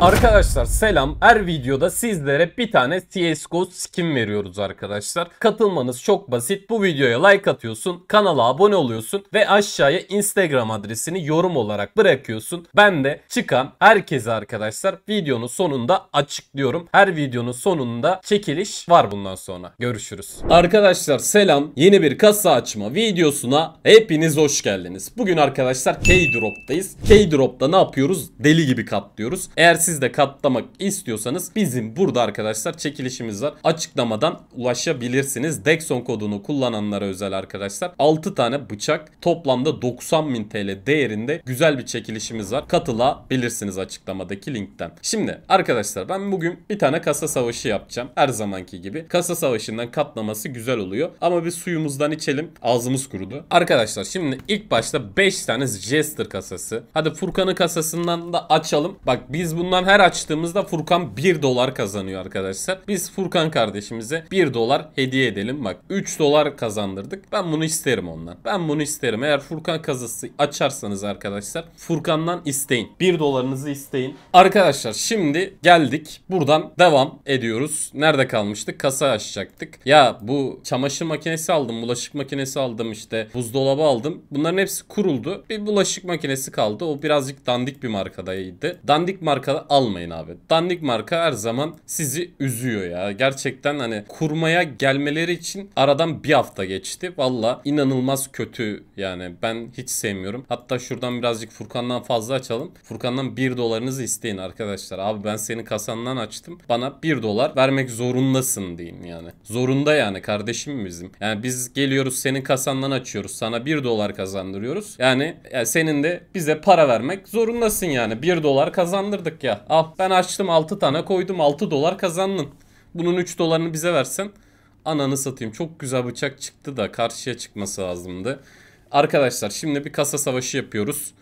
Arkadaşlar selam. Her videoda sizlere bir tane CSGO skin veriyoruz arkadaşlar. Katılmanız çok basit. Bu videoya like atıyorsun, kanala abone oluyorsun ve aşağıya Instagram adresini yorum olarak bırakıyorsun. Ben de çıkan herkese arkadaşlar videonun sonunda açıklıyorum. Her videonun sonunda çekiliş var bundan sonra. Görüşürüz. Arkadaşlar selam. Yeni bir kasa açma videosuna hepiniz hoş geldiniz. Bugün arkadaşlar K-Drop'tayız. K-Drop'ta ne yapıyoruz? Deli gibi katlıyoruz. Eğer siz de katlamak istiyorsanız bizim burada arkadaşlar çekilişimiz var. Açıklamadan ulaşabilirsiniz. Dexon kodunu kullananlara özel arkadaşlar. 6 tane bıçak toplamda 90.000 TL değerinde güzel bir çekilişimiz var. Katılabilirsiniz açıklamadaki linkten. Şimdi arkadaşlar ben bugün bir tane kasa savaşı yapacağım. Her zamanki gibi. Kasa savaşından katlaması güzel oluyor. Ama bir suyumuzdan içelim. Ağzımız kurudu. Arkadaşlar şimdi ilk başta 5 tane Jester kasası. Hadi Furkan'ın kasasından da açalım. Bak biz bunları bundan her açtığımızda Furkan 1 dolar kazanıyor arkadaşlar. Biz Furkan kardeşimize 1 dolar hediye edelim. Bak 3 dolar kazandırdık. Ben bunu isterim ondan. Ben bunu isterim. Eğer Furkan kazası açarsanız arkadaşlar Furkan'dan isteyin. 1 dolarınızı isteyin. Arkadaşlar şimdi geldik. Buradan devam ediyoruz. Nerede kalmıştık? Kasa açacaktık. Ya bu çamaşır makinesi aldım. Bulaşık makinesi aldım. işte buzdolabı aldım. Bunların hepsi kuruldu. Bir bulaşık makinesi kaldı. O birazcık dandik bir markadaydı. Dandik markada almayın abi. Dandik marka her zaman sizi üzüyor ya. Gerçekten hani kurmaya gelmeleri için aradan bir hafta geçti. Valla inanılmaz kötü yani ben hiç sevmiyorum. Hatta şuradan birazcık Furkan'dan fazla açalım. Furkan'dan 1 dolarınızı isteyin arkadaşlar. Abi ben seni kasandan açtım. Bana 1 dolar vermek zorundasın deyin yani. Zorunda yani kardeşim bizim. Yani biz geliyoruz senin kasandan açıyoruz. Sana 1 dolar kazandırıyoruz. Yani, yani senin de bize para vermek zorundasın yani. 1 dolar kazandırdık ya Al ben açtım 6 tane koydum 6 dolar kazandın. Bunun 3 dolarını bize versen ananı satayım. Çok güzel bıçak çıktı da karşıya çıkması lazımdı. Arkadaşlar şimdi bir kasa savaşı yapıyoruz.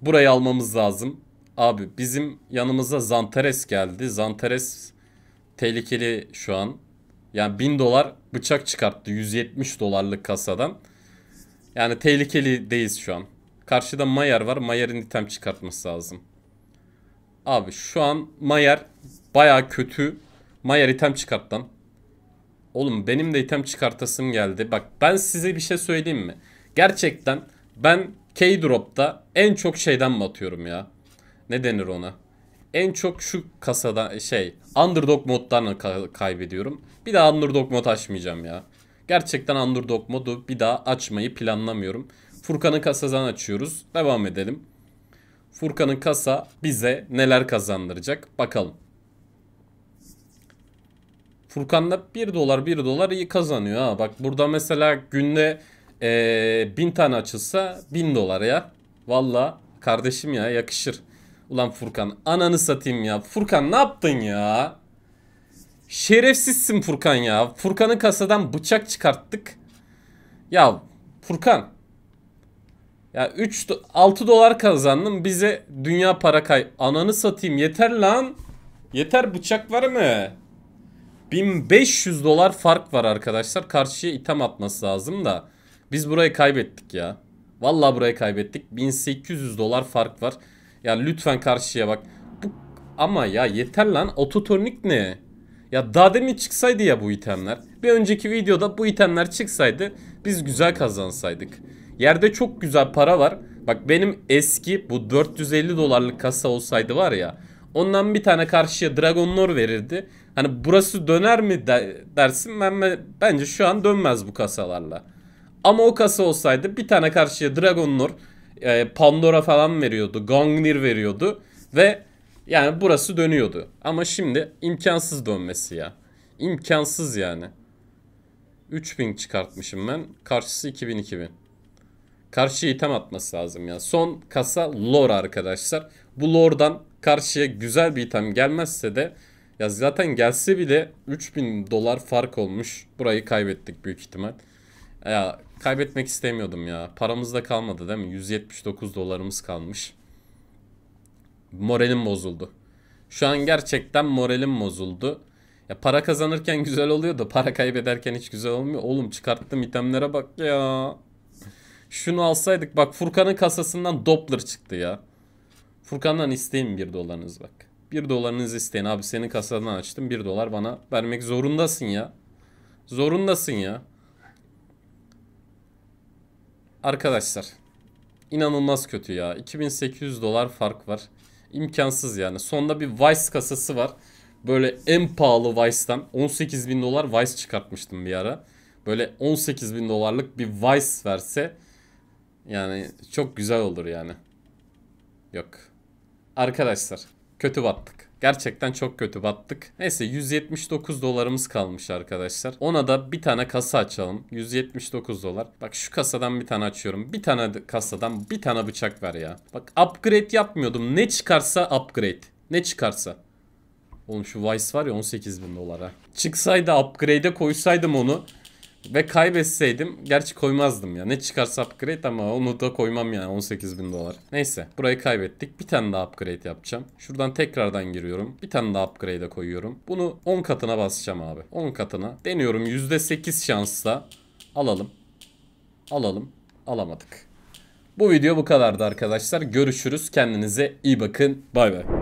Burayı almamız lazım. Abi bizim yanımıza Zantares geldi. Zantares tehlikeli şu an. Yani 1000 dolar bıçak çıkarttı 170 dolarlık kasadan. Yani tehlikeli değiliz şu an. Karşıda Mayer var. Mayer'in item çıkartması lazım. Abi şu an Mayer baya kötü. Mayer item çıkart lan. Oğlum benim de item çıkartasım geldi. Bak ben size bir şey söyleyeyim mi? Gerçekten ben K-Drop'ta en çok şeyden mi atıyorum ya. Ne denir ona? En çok şu kasada şey Underdog moddan kaybediyorum. Bir daha Underdog mod açmayacağım ya. Gerçekten Underdog modu bir daha açmayı planlamıyorum. Furkan'ın kasadan açıyoruz. Devam edelim. Furkan'ın kasa bize neler kazandıracak bakalım. Furkan'da 1 dolar 1 dolar iyi kazanıyor ha. Bak burada mesela günde ee, tane açılsa 1000 dolar ya. Valla kardeşim ya yakışır. Ulan Furkan ananı satayım ya. Furkan ne yaptın ya? Şerefsizsin Furkan ya. Furkan'ın kasadan bıçak çıkarttık. Ya Furkan ya 3 6 dolar kazandım. Bize dünya para kay. Ananı satayım yeter lan. Yeter bıçak var mı? 1500 dolar fark var arkadaşlar. Karşıya item atması lazım da. Biz burayı kaybettik ya. Vallahi burayı kaybettik. 1800 dolar fark var. Ya lütfen karşıya bak. Bu... Ama ya yeter lan. Ototonik ne? Ya daha demin çıksaydı ya bu itemler. Bir önceki videoda bu itemler çıksaydı biz güzel kazansaydık. Yerde çok güzel para var. Bak benim eski bu 450 dolarlık kasa olsaydı var ya. Ondan bir tane karşıya Dragon Lore verirdi. Hani burası döner mi de, dersin ben bence şu an dönmez bu kasalarla. Ama o kasa olsaydı bir tane karşıya Dragon Lore, e, Pandora falan veriyordu, Gongnir veriyordu ve yani burası dönüyordu. Ama şimdi imkansız dönmesi ya. İmkansız yani. 3000 çıkartmışım ben. Karşısı 2000 2000. Karşıya item atması lazım ya. Son kasa lore arkadaşlar. Bu lordan karşıya güzel bir item gelmezse de ya zaten gelse bile 3000 dolar fark olmuş. Burayı kaybettik büyük ihtimal. Ya kaybetmek istemiyordum ya. Paramız da kalmadı değil mi? 179 dolarımız kalmış. Moralim bozuldu. Şu an gerçekten moralim bozuldu. Ya para kazanırken güzel oluyor da para kaybederken hiç güzel olmuyor. Oğlum çıkarttım itemlere bak ya. Şunu alsaydık bak Furkan'ın kasasından Doppler çıktı ya. Furkan'dan isteyin bir dolarınız bak. bir dolarınız isteyin abi senin kasadan açtım bir dolar bana vermek zorundasın ya. Zorundasın ya. Arkadaşlar inanılmaz kötü ya. 2800 dolar fark var. İmkansız yani. Sonda bir Vice kasası var. Böyle en pahalı Vice'dan 18 bin dolar Vice çıkartmıştım bir ara. Böyle 18 bin dolarlık bir Vice verse yani çok güzel olur yani. Yok. Arkadaşlar kötü battık. Gerçekten çok kötü battık. Neyse 179 dolarımız kalmış arkadaşlar. Ona da bir tane kasa açalım. 179 dolar. Bak şu kasadan bir tane açıyorum. Bir tane kasadan bir tane bıçak ver ya. Bak upgrade yapmıyordum. Ne çıkarsa upgrade. Ne çıkarsa. Oğlum şu Vice var ya 18 bin dolara. Çıksaydı upgrade'e koysaydım onu. Ve kaybetseydim gerçi koymazdım ya. Ne çıkarsa upgrade ama onu da koymam yani 18 bin dolar. Neyse burayı kaybettik. Bir tane daha upgrade yapacağım. Şuradan tekrardan giriyorum. Bir tane daha upgrade'e koyuyorum. Bunu 10 katına basacağım abi. 10 katına. Deniyorum %8 şansla. Alalım. Alalım. Alamadık. Bu video bu kadardı arkadaşlar. Görüşürüz. Kendinize iyi bakın. Bay bay.